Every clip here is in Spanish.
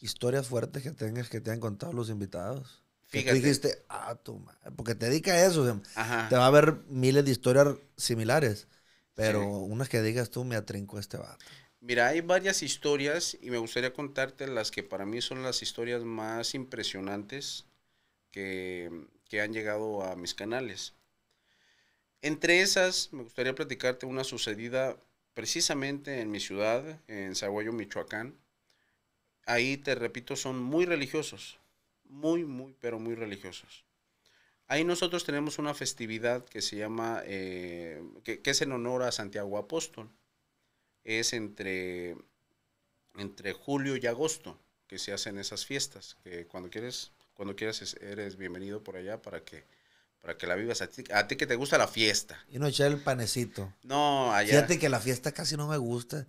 Historias fuertes que tengas que te han contado los invitados. Fíjate. Que dijiste, ah, tú, porque te dedica a eso. Te va a haber miles de historias similares, pero unas que digas tú, me atrinco a este vato. Mira, hay varias historias y me gustaría contarte las que para mí son las historias más impresionantes que, que han llegado a mis canales. Entre esas, me gustaría platicarte una sucedida precisamente en mi ciudad, en Zaguayo, Michoacán ahí te repito, son muy religiosos, muy, muy, pero muy religiosos. Ahí nosotros tenemos una festividad que se llama, eh, que, es en honor a Santiago Apóstol. Es entre, entre julio y agosto que se hacen esas fiestas, que cuando quieres, cuando quieras eres bienvenido por allá para que, para que la vivas a ti, a ti que te gusta la fiesta. Y no echar el panecito. No, allá. Fíjate que la fiesta casi no me gusta.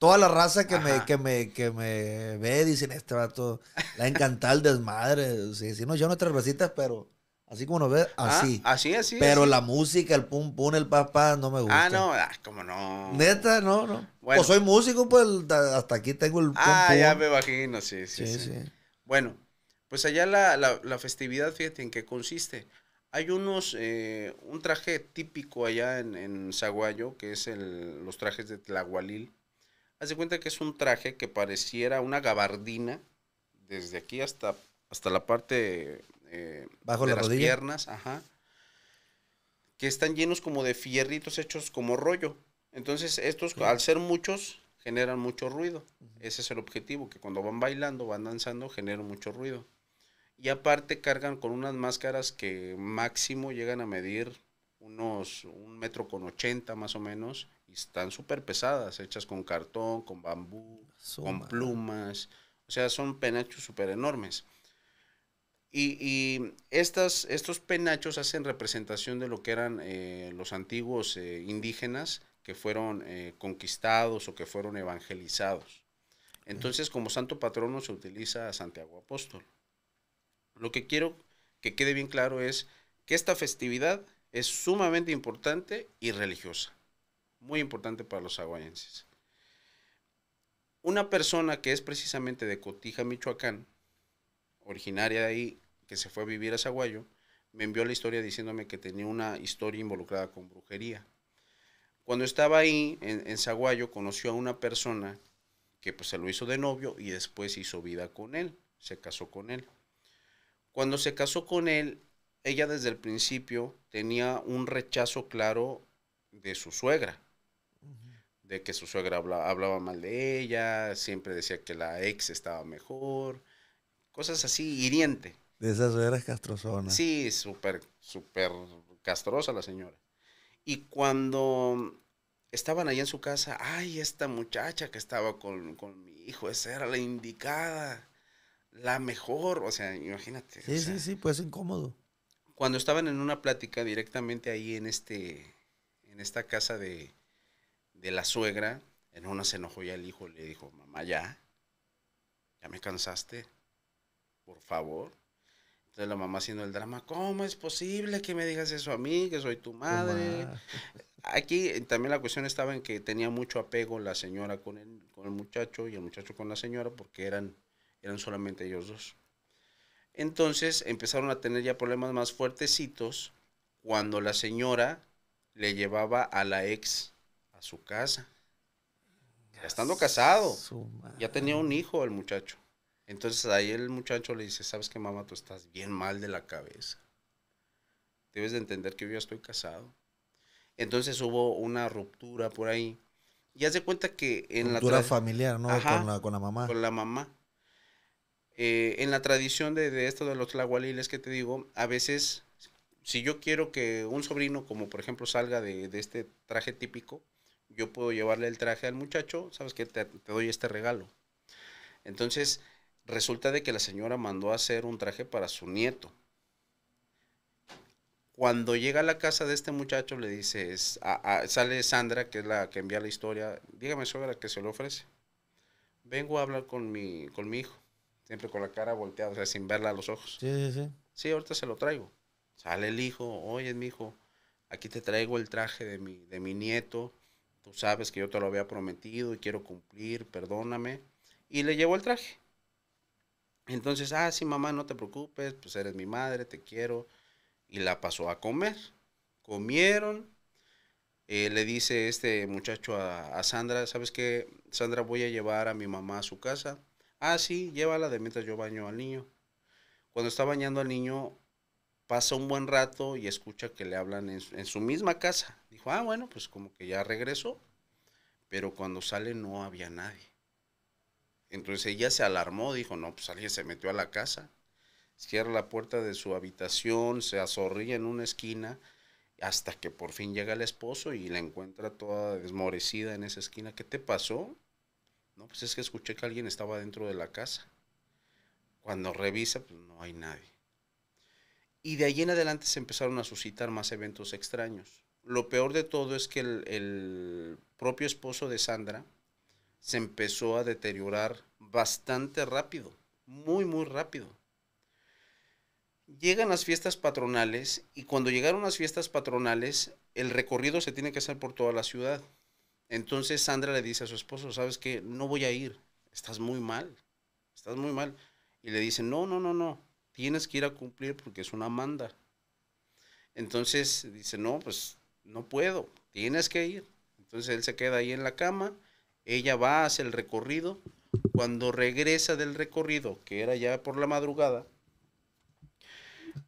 Toda la raza que me, que, me, que me ve dicen, este vato, la encanta el desmadre. Sí, no, yo nuestras recitas, pero así como uno ve, ah, así. así, así. Pero la música, el pum pum, el papá, no me gusta. Ah, no, ah, como no. Neta, no, no. Pues bueno. Pues soy músico, pues hasta aquí tengo el pum Ah, ya me imagino, sí, sí, sí. Bueno, pues allá la, festividad, fíjate, ¿en qué consiste? Hay unos, eh, un traje típico allá en, en Zaguayo, que es el, los trajes de Tlahualil Haz de cuenta que es un traje que pareciera una gabardina desde aquí hasta, hasta la parte eh, Bajo de las piernas, que están llenos como de fierritos hechos como rollo. Entonces estos, al ser muchos, generan mucho ruido. Ese es el objetivo, que cuando van bailando, van danzando, generan mucho ruido. Y aparte cargan con unas máscaras que máximo llegan a medir unos un metro con ochenta más o menos y están súper pesadas, hechas con cartón, con bambú, con plumas. O sea, son penachos súper enormes. Y, estas, estos penachos hacen representación de lo que eran eh, los antiguos eh, indígenas que fueron eh, conquistados o que fueron evangelizados. Entonces, como santo patrono se utiliza a Santiago Apóstol. Lo que quiero que quede bien claro es que esta festividad es sumamente importante y religiosa muy importante para los aguayenses. Una persona que es precisamente de Cotija, Michoacán, originaria de ahí, que se fue a vivir a Zaguayo, me envió la historia diciéndome que tenía una historia involucrada con brujería. Cuando estaba ahí, en, en conoció a una persona que pues se lo hizo de novio y después hizo vida con él, se casó con él. Cuando se casó con él, ella desde el principio tenía un rechazo claro de su suegra, de que su suegra hablaba, mal de ella, siempre decía que la ex estaba mejor, cosas así, hiriente. De esas suegras castrosonas. Sí, súper, súper castrosa la señora. Y cuando estaban allá en su casa, ay, esta muchacha que estaba con, mi hijo, esa era la indicada, la mejor, o sea, imagínate. Sí, sí, sí, pues incómodo. Cuando estaban en una plática directamente ahí en este, en esta casa de, de la suegra, en una se enojó ya el hijo, le dijo, mamá, ya, ya me cansaste, por favor. Entonces la mamá haciendo el drama, ¿cómo es posible que me digas eso a mí, que soy tu madre? Aquí eh, también la cuestión estaba en que tenía mucho apego la señora con el, con el muchacho y el muchacho con la señora porque eran, eran solamente ellos dos. Entonces empezaron a tener ya problemas más fuertecitos cuando la señora le llevaba a la ex su casa. estando casado. Ya tenía un hijo el muchacho. Entonces ahí el muchacho le dice, sabes que mamá, tú estás bien mal de la cabeza. Debes de entender que yo ya estoy casado. Entonces hubo una ruptura por ahí. Y haz de cuenta que en ruptura la... familiar, ¿no? con, la, mamá. Con la mamá. Eh, en la tradición de, esto de los tlahualiles que te digo, a veces, si yo quiero que un sobrino, como por ejemplo, salga de este traje típico, yo puedo llevarle el traje al muchacho, sabes que te, doy este regalo. Entonces, resulta de que la señora mandó a hacer un traje para su nieto. Cuando llega a la casa de este muchacho, le dice, es, sale Sandra, que es la que envía la historia, dígame la que se lo ofrece. Vengo a hablar con mi, con mi hijo, siempre con la cara volteada, sin verla a los ojos. Sí, sí, sí. Sí, ahorita se lo traigo. Sale el hijo, oye, mi hijo, aquí te traigo el traje de mi, de mi nieto tú sabes que yo te lo había prometido y quiero cumplir, perdóname. Y le llevó el traje. Entonces, ah, sí, mamá, no te preocupes, pues eres mi madre, te quiero. Y la pasó a comer. Comieron. Eh, le dice este muchacho a, a, Sandra, ¿sabes qué? Sandra, voy a llevar a mi mamá a su casa. Ah, sí, llévala de mientras yo baño al niño. Cuando está bañando al niño, Pasa un buen rato y escucha que le hablan en, su misma casa. Dijo, ah, bueno, pues como que ya regresó. Pero cuando sale no había nadie. Entonces ella se alarmó, dijo, no, pues alguien se metió a la casa. Cierra la puerta de su habitación, se azorrilla en una esquina, hasta que por fin llega el esposo y la encuentra toda desmorecida en esa esquina. ¿Qué te pasó? No, pues es que escuché que alguien estaba dentro de la casa. Cuando revisa, pues no hay nadie. Y de ahí en adelante se empezaron a suscitar más eventos extraños. Lo peor de todo es que el, propio esposo de Sandra se empezó a deteriorar bastante rápido, muy, muy rápido. Llegan las fiestas patronales y cuando llegaron las fiestas patronales, el recorrido se tiene que hacer por toda la ciudad. Entonces Sandra le dice a su esposo, sabes que no voy a ir, estás muy mal, estás muy mal. Y le dice, no, no, no, no, tienes que ir a cumplir porque es una manda. Entonces dice, no, pues no puedo, tienes que ir. Entonces él se queda ahí en la cama, ella va, hace el recorrido. Cuando regresa del recorrido, que era ya por la madrugada,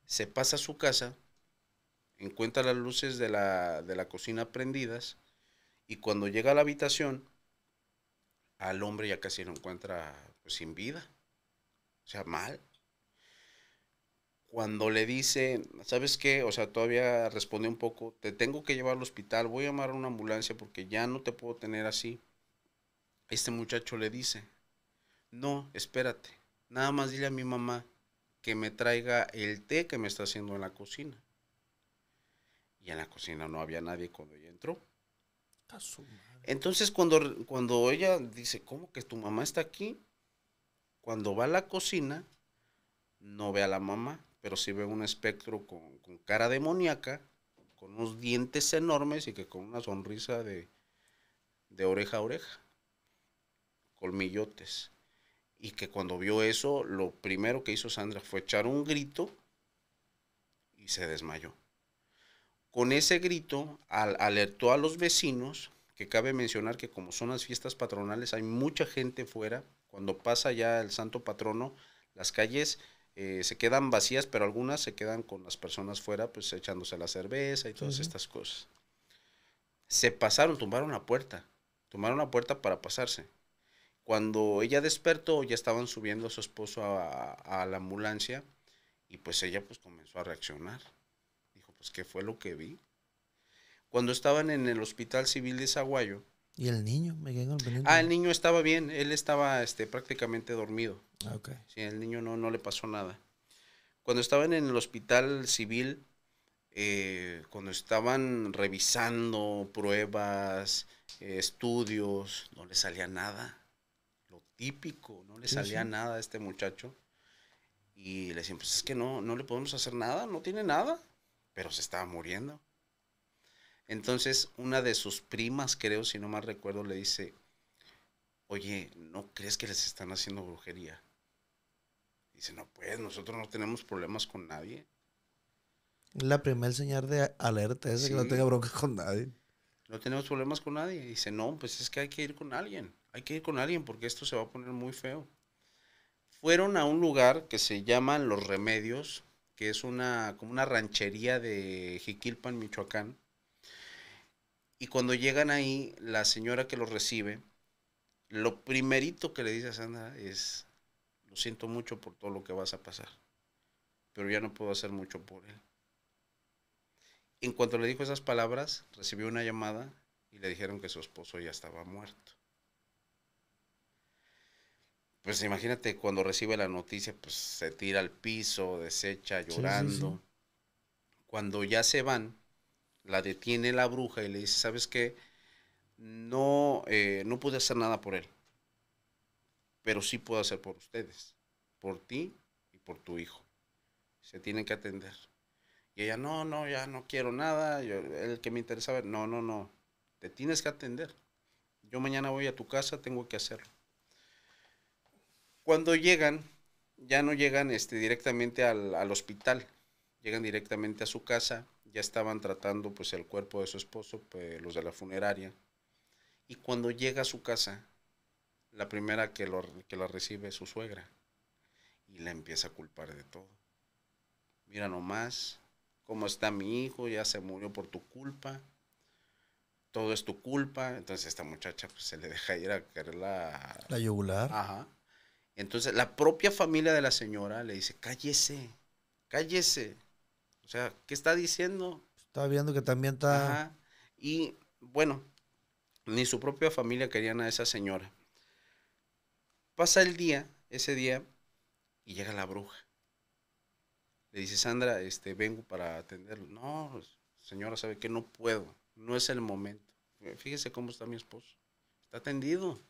se pasa a su casa, encuentra las luces de la, de la cocina prendidas y cuando llega a la habitación, al hombre ya casi lo encuentra pues, sin vida, o sea, mal cuando le dice, ¿sabes qué? O sea, todavía responde un poco, te tengo que llevar al hospital, voy a llamar a una ambulancia porque ya no te puedo tener así. Este muchacho le dice, no, espérate, nada más dile a mi mamá que me traiga el té que me está haciendo en la cocina. Y en la cocina no había nadie cuando ella entró. Entonces cuando, cuando ella dice, ¿cómo que tu mamá está aquí? Cuando va a la cocina, no ve a la mamá pero sí ve un espectro con, cara demoníaca, con unos dientes enormes y que con una sonrisa de, oreja a oreja, colmillotes. Y que cuando vio eso, lo primero que hizo Sandra fue echar un grito y se desmayó. Con ese grito alertó a los vecinos, que cabe mencionar que como son las fiestas patronales, hay mucha gente fuera. Cuando pasa ya el santo patrono, las calles eh, se quedan vacías, pero algunas se quedan con las personas fuera, pues echándose la cerveza y todas estas cosas. Se pasaron, tumbaron la puerta, tomaron la puerta para pasarse. Cuando ella despertó, ya estaban subiendo a su esposo a, la ambulancia y pues ella pues comenzó a reaccionar. Dijo, pues, ¿qué fue lo que vi? Cuando estaban en el hospital civil de Zaguayo, ¿Y el niño? Ah, el niño estaba bien, él estaba este, prácticamente dormido. Ah, okay. Sí, el niño no, no le pasó nada. Cuando estaban en el hospital civil, eh, cuando estaban revisando pruebas, estudios, no le salía nada. Lo típico, no le salía nada a este muchacho. Y le decían, pues es que no, no le podemos hacer nada, no tiene nada. Pero se estaba muriendo. Entonces, una de sus primas, creo, si no mal recuerdo, le dice, oye, ¿no crees que les están haciendo brujería? Dice, no, pues nosotros no tenemos problemas con nadie. La primera señal de alerta es que no tenga bronca con nadie. No tenemos problemas con nadie. Dice, no, pues es que hay que ir con alguien. Hay que ir con alguien porque esto se va a poner muy feo. Fueron a un lugar que se llama Los Remedios, que es una, como una ranchería de Jiquilpan, Michoacán. Y cuando llegan ahí, la señora que los recibe, lo primerito que le dice a Sandra es, lo siento mucho por todo lo que vas a pasar, pero ya no puedo hacer mucho por él. En cuanto le dijo esas palabras, recibió una llamada y le dijeron que su esposo ya estaba muerto. Pues imagínate cuando recibe la noticia, pues se tira al piso, desecha, llorando. Cuando ya se van, la detiene la bruja y le dice, ¿sabes qué? No, eh, no pude hacer nada por él, pero sí puedo hacer por ustedes, por ti y por tu hijo. Se tienen que atender. Y ella, no, no, ya no quiero nada, el que me interesaba, no, no, no, te tienes que atender. Yo mañana voy a tu casa, tengo que hacerlo. Cuando llegan, ya no llegan este, directamente al, al hospital, llegan directamente a su casa ya estaban tratando pues el cuerpo de su esposo, pues, los de la funeraria. Y cuando llega a su casa, la primera que, lo, que la recibe es su suegra y la empieza a culpar de todo. Mira nomás cómo está mi hijo, ya se murió por tu culpa, todo es tu culpa. Entonces esta muchacha pues, se le deja ir a querer la... La yugular. Ajá. Entonces la propia familia de la señora le dice, cállese, cállese, o sea, ¿qué está diciendo? Está viendo que también está... Y bueno, ni su propia familia querían a esa señora. Pasa el día, ese día, y llega la bruja. Le dice, Sandra, este, vengo para atenderlo. No, señora, sabe que no puedo, no es el momento. Fíjese cómo está mi esposo. Está atendido.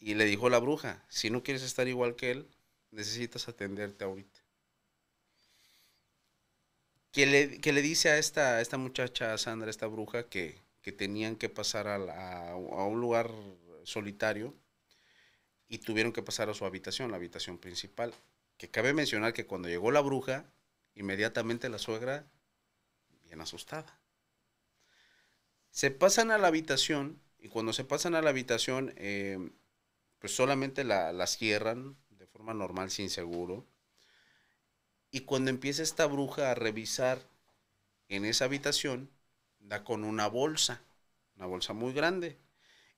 Y le dijo la bruja, si no quieres estar igual que él, necesitas atenderte ahorita que le, dice a esta, esta muchacha, a Sandra, esta bruja, que, tenían que pasar a, un lugar solitario y tuvieron que pasar a su habitación, la habitación principal. Que cabe mencionar que cuando llegó la bruja, inmediatamente la suegra, bien asustada. Se pasan a la habitación y cuando se pasan a la habitación, eh, pues solamente la, la cierran de forma normal, sin seguro y cuando empieza esta bruja a revisar en esa habitación, da con una bolsa, una bolsa muy grande.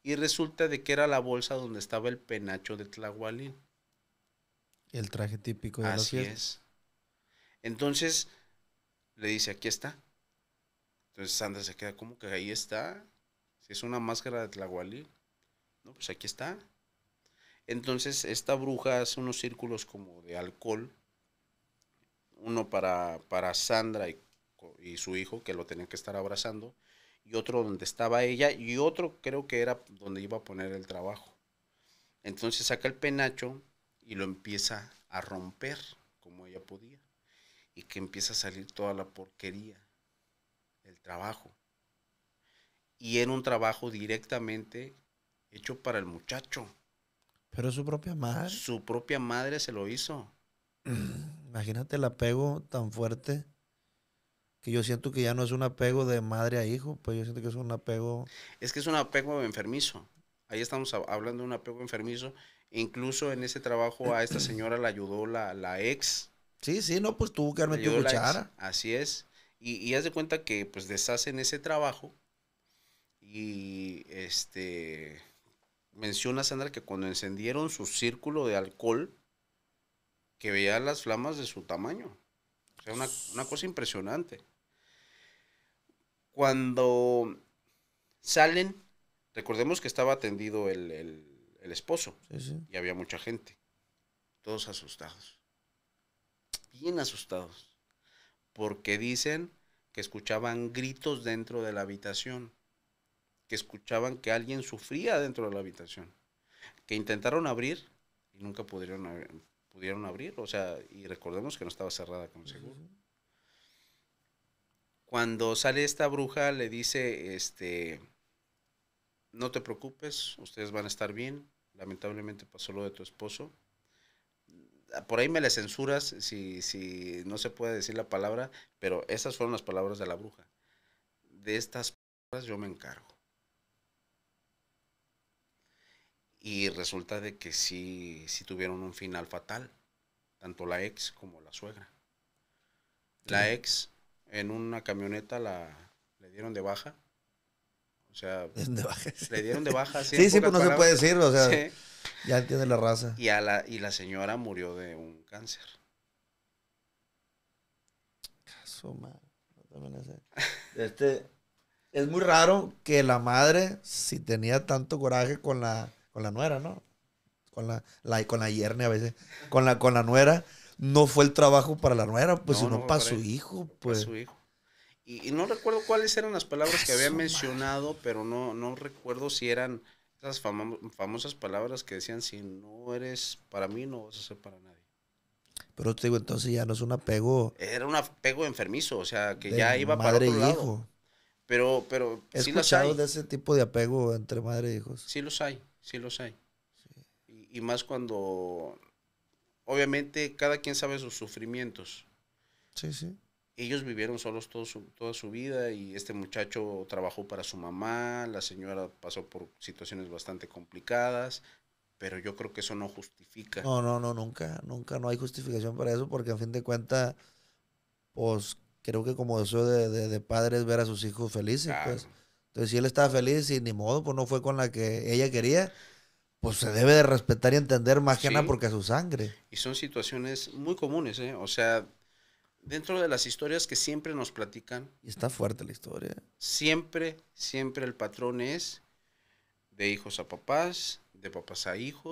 Y resulta de que era la bolsa donde estaba el penacho de Tlahualín. El traje típico de Así es. Entonces le dice, aquí está. Entonces Sandra se queda, como que ahí está? Si es una máscara de tlahualí, No, pues aquí está. Entonces esta bruja hace unos círculos como de alcohol uno para, para Sandra y, su hijo, que lo tenían que estar abrazando, y otro donde estaba ella, y otro creo que era donde iba a poner el trabajo. Entonces saca el penacho y lo empieza a romper como ella podía, y que empieza a salir toda la porquería, el trabajo. Y era un trabajo directamente hecho para el muchacho. Pero su propia madre. Su propia madre se lo hizo. Imagínate el apego tan fuerte que yo siento que ya no es un apego de madre a hijo, pues yo siento que es un apego... Es que es un apego enfermizo. Ahí estamos hablando de un apego enfermizo. Incluso en ese trabajo a esta señora la ayudó la, ex. Sí, sí, no, pues tuvo que haber metido cuchara. Así es. Y, haz de cuenta que pues deshacen ese trabajo y este menciona Sandra que cuando encendieron su círculo de alcohol, que veía las flamas de su tamaño. O sea, una, cosa impresionante. Cuando salen, recordemos que estaba atendido el, esposo y había mucha gente. Todos asustados. Bien asustados. Porque dicen que escuchaban gritos dentro de la habitación. Que escuchaban que alguien sufría dentro de la habitación. Que intentaron abrir y nunca pudieron, eh, pudieron abrir, o sea, y recordemos que no estaba cerrada con seguro. Cuando sale esta bruja le dice, este, no te preocupes, ustedes van a estar bien, lamentablemente pasó lo de tu esposo. Por ahí me le censuras si, si no se puede decir la palabra, pero esas fueron las palabras de la bruja. De estas palabras yo me encargo. Y resulta de que sí, sí tuvieron un final fatal, tanto la ex como la suegra. La ex en una camioneta la le dieron de baja. O sea, le dieron de baja. Sí, sí, pues no se puede decir, o sea, ya entiende la raza. Y, a la, y la señora murió de un cáncer. Caso Este, es muy raro que la madre, si tenía tanto coraje con la con la nuera, ¿no? Con la, la con la yerne a veces, con la, con la nuera, no fue el trabajo para la nuera, pues, sino para, su hijo, pues. su hijo. Y, no recuerdo cuáles eran las palabras que había mencionado, pero no, no recuerdo si eran esas famosas palabras que decían, si no eres para mí, no vas a ser para nadie. Pero te digo, entonces ya no es un apego. Era un apego enfermizo, o sea, que ya iba para otro y e hijo. Pero, pero sí los hay. de ese tipo de apego entre madre e hijos. Sí los hay, sí los hay. Y, más cuando, obviamente, cada quien sabe sus sufrimientos. Sí, sí. Ellos vivieron solos todo su, toda su vida y este muchacho trabajó para su mamá, la señora pasó por situaciones bastante complicadas, pero yo creo que eso no justifica. No, no, no, nunca, nunca, no hay justificación para eso porque a fin de cuentas, pues creo que como deseo de, de, padres ver a sus hijos felices, pues. Entonces, si él estaba feliz y ni modo, pues no fue con la que ella quería, pues se debe de respetar y entender más que nada porque es su sangre. Y son situaciones muy comunes, ¿eh? O sea, dentro de las historias que siempre nos platican. Y está fuerte la historia. ¿eh? Siempre, siempre el patrón es de hijos a papás, de papás a hijos.